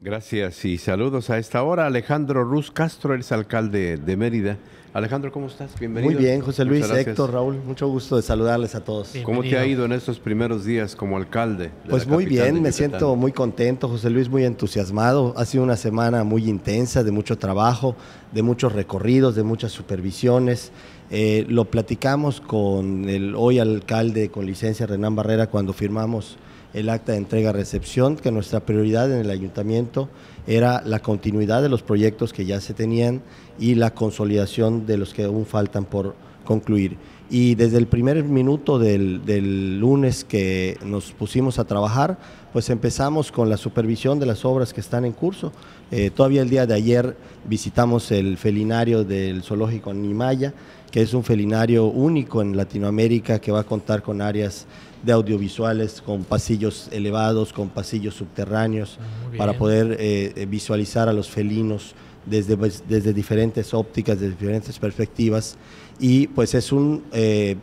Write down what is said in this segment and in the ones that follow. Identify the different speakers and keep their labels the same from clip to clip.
Speaker 1: Gracias y saludos a esta hora. Alejandro Ruz Castro, el alcalde de Mérida, Alejandro, ¿cómo estás? Bienvenido. Muy bien, José Luis, Héctor,
Speaker 2: Raúl, mucho gusto de
Speaker 1: saludarles a todos. ¿Cómo te ha ido en estos primeros días como alcalde? pues muy bien, me siento
Speaker 2: muy contento, José Luis, muy entusiasmado. Ha sido una semana muy intensa, de mucho trabajo, de muchos recorridos, de muchas supervisiones. Eh, lo platicamos con el hoy alcalde con licencia Renán Barrera cuando firmamos el acta de entrega-recepción, que nuestra prioridad en el ayuntamiento era la continuidad de los proyectos que ya se tenían y la consolidación de los que aún faltan por concluir. Y desde el primer minuto del, lunes que nos pusimos a trabajar, pues empezamos con la supervisión de las obras que están en curso. Eh, todavía el día de ayer visitamos el felinario del zoológico Nimaya, que es un felinario único en Latinoamérica que va a contar con áreas de audiovisuales, con pasillos elevados, con pasillos subterráneos, ah, para poder eh, eh, visualizar a los felinos desde, pues, desde diferentes ópticas, desde diferentes perspectivas, y pues es un eh,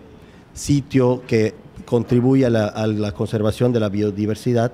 Speaker 2: sitio que contribuye a la, conservación de la biodiversidad,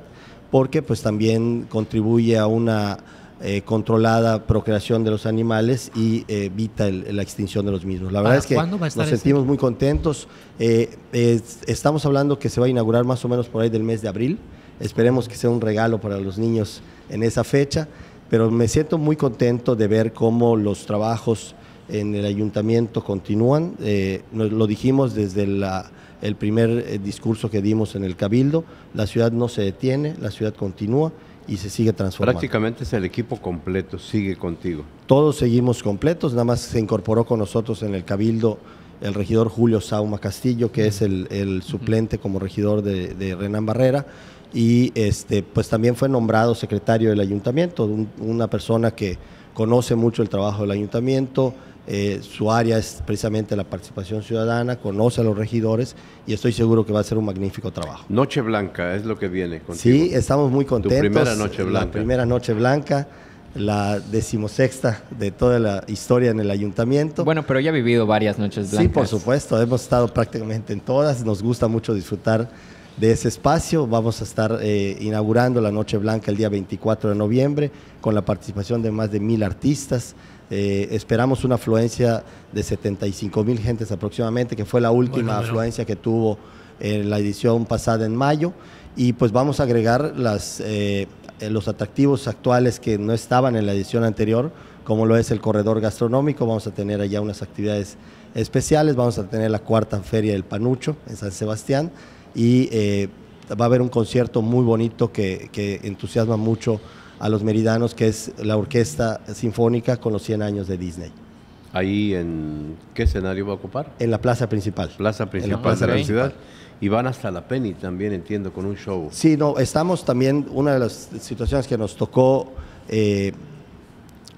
Speaker 2: porque pues también contribuye a una eh, controlada procreación de los animales y eh, evita la extinción de los mismos. La verdad es que nos sentimos muy contentos. estamos hablando que se va a inaugurar más o menos por ahí del mes de abril. Esperemos que sea un regalo para los niños en esa fecha pero me siento muy contento de ver cómo los trabajos en el ayuntamiento continúan. Eh, lo dijimos desde el primer eh, discurso que dimos en el Cabildo, la ciudad no se detiene, la ciudad continúa y se sigue transformando.
Speaker 1: Prácticamente es el equipo completo, sigue contigo.
Speaker 2: Todos seguimos completos, nada más se incorporó con nosotros en el Cabildo el regidor Julio Sauma Castillo, que es el, suplente como regidor de, Renan Barrera y este, pues también fue nombrado secretario del ayuntamiento, una persona que conoce mucho el trabajo del ayuntamiento, eh, su área es precisamente la participación ciudadana, conoce a los regidores y estoy seguro que va a ser un
Speaker 1: magnífico trabajo. Noche Blanca es lo que viene. Contigo. Sí,
Speaker 2: estamos muy contentos. primera Noche Blanca. La primera Noche Blanca la decimosexta de toda la historia en el ayuntamiento. Bueno, pero ya ha vivido varias noches blancas. Sí, por supuesto, hemos estado prácticamente en todas, nos gusta mucho disfrutar de ese espacio. Vamos a estar eh, inaugurando la Noche Blanca el día 24 de noviembre con la participación de más de mil artistas. Eh, esperamos una afluencia de 75 mil gentes aproximadamente, que fue la última afluencia que tuvo en eh, la edición pasada en mayo. Y pues vamos a agregar los atractivos actuales que no estaban en la edición anterior, como lo es el corredor gastronómico. Vamos a tener allá unas actividades especiales. Vamos a tener la cuarta feria del Panucho en San Sebastián y eh, va a haber un concierto muy bonito que, entusiasma mucho a los meridanos, que es la Orquesta Sinfónica con los 100 años de Disney.
Speaker 1: ¿Ahí en qué escenario va a ocupar? En la plaza principal. Plaza principal de la ciudad. Y van hasta la Penny también, entiendo, con un show.
Speaker 2: Sí, no, estamos también, una de las situaciones que nos tocó eh,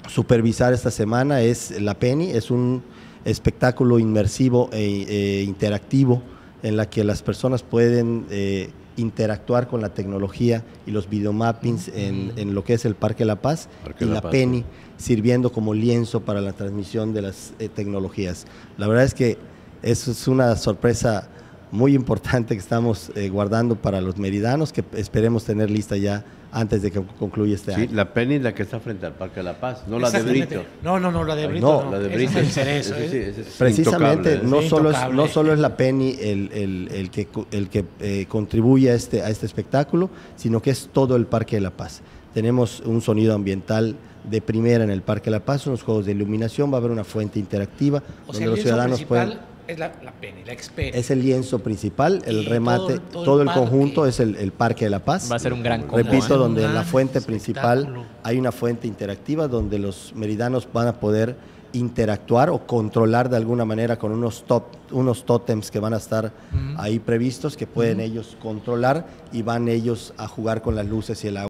Speaker 2: supervisar esta semana es la Penny, es un espectáculo inmersivo e eh, interactivo en la que las personas pueden eh, interactuar con la tecnología y los videomappings en, en lo que es el Parque La Paz y La, PENI, sirviendo como lienzo para la transmisión de las eh, tecnologías. La verdad es que eso es una sorpresa muy importante que estamos eh, guardando para los meridanos, que esperemos tener lista ya antes de que concluya este año.
Speaker 1: Sí, la Penny la que está frente al Parque de la Paz, no la de Brito. No, no, no, la de Brito. No, la de Brito. ¿eh? Es Precisamente, ¿eh? no solo, es, no solo es la Penny el, el, que, el
Speaker 2: que contribuye a este, a este espectáculo, sino que es todo el Parque de la Paz. Tenemos un sonido ambiental de primera en el Parque de la Paz, unos juegos de iluminación, va a haber una fuente interactiva donde los ciudadanos pueden
Speaker 1: es la, la experiencia.
Speaker 2: Es el lienzo principal, el remate, todo, el, conjunto es el, Parque de la Paz. Va a ser un gran conjunto. Repito, ¿eh? donde la fuente principal hay una fuente interactiva donde los meridanos van a poder interactuar o controlar de alguna manera con unos, top, unos tótems que van a estar ahí previstos, que pueden ellos controlar y van ellos a jugar con las luces y el agua.